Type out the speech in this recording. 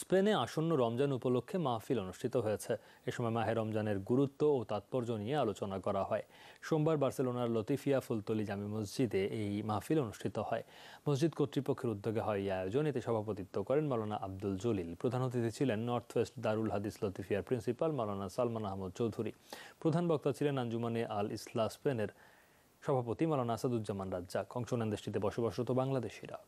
স্পেনে আসন্ন রমজান উপলক্ষে মাহফিল অনুষ্ঠিত হয়েছে এ সময় মাহে রমজানের গুরুত্ব ও তাৎপর্য নিয়ে আলোচনা করা হয় সোমবার বার্সেলোনার লতিফিয়া ফুলতলি জামি মসজিদে এই মাহফিল অনুষ্ঠিত হয় মসজিদ কর্তৃপক্ষের উদ্যোগে হয় এই আয়োজন এতে সভাপতিত্ব করেন মালানা আব্দুল জলিল প্রধান অতিথি ছিলেন নর্থ ওয়েস্ট দারুল হাদিস লতিফিয়ার প্রিন্সিপাল মালানা সালমান আহমদ চৌধুরী প্রধান বক্তা ছিলেন আঞ্জুমানে আল ইসলা স্পেনের সভাপতি মালানা আসাদুজ্জামান রাজ্জাক অংশ নেন দেশটিতে বসবাসরত বাংলাদেশিরা